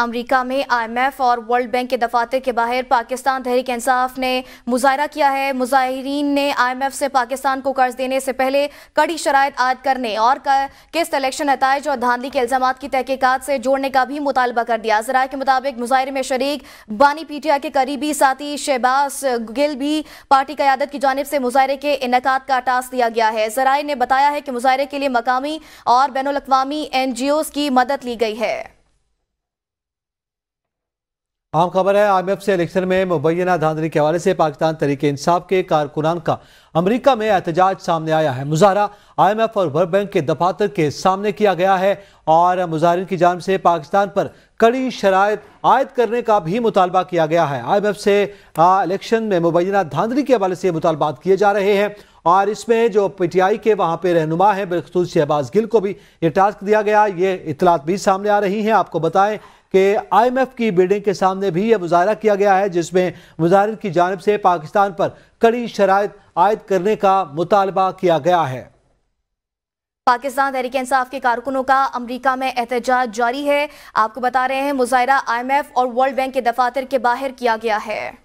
अमरीका में आईएमएफ और world bank के दफातर के बाहर पाकिस्तान तहरीक इंसाफ ने मुजाहरा किया है मुजाहरीन ने आईएमएफ से पाकिस्तान को कर्ज देने से पहले कड़ी शराय आयद करने और किस किस्त इलेक्शन नतज और धांधली के इल्जाम की तहकीकत से जोड़ने का भी मुतालबा कर दिया जरा के मुताबिक मुजाहरे में शरीक बानी पीटिया के करीबी साथी शहबाज गिल भी पार्टी क्यादत की जानब से मुजाहरे के इनका का टास्क दिया गया है जराये ने बताया है कि मुजाहरे के लिए मकामी और बैन अवी एन जी ओज की मदद ली गई है अहम खबर है एफ से इलेक्शन में मुबैना धांधली के हवाले से पाकिस्तान तरीके इंसाफ के कारकुनान का अमरीका में एहतजाज सामने आया है मुजाहरा एफ और वर्ल्ड बैंक के दफातर के सामने किया गया है और मुजाहन की जान से पाकिस्तान पर कड़ी शराय आयद करने का भी मुतालबा किया गया है आई एम एफ से इलेक्शन में मुबैना धांधली के हवाले से मुतालबात किए जा रहे हैं और इसमें जो पी टी आई के वहाँ पर रहनुमा है बिलखसूस शहबाज गिल को भी ये टास्क दिया गया ये इतलात भी सामने आ रही हैं आपको बताएं कि आईएमएफ की बिल्डिंग के सामने भी यह मुजाहरा किया गया है जिसमें मुजाहिर की जानब से पाकिस्तान पर कड़ी शराय आयद करने का मुतालबा किया गया है पाकिस्तान तहरीक इंसाफ के कारकुनों का अमरीका में एहतजाज जारी है आपको बता रहे हैं मुजाहरा एफ और वर्ल्ड बैंक के दफातर के बाहर किया गया है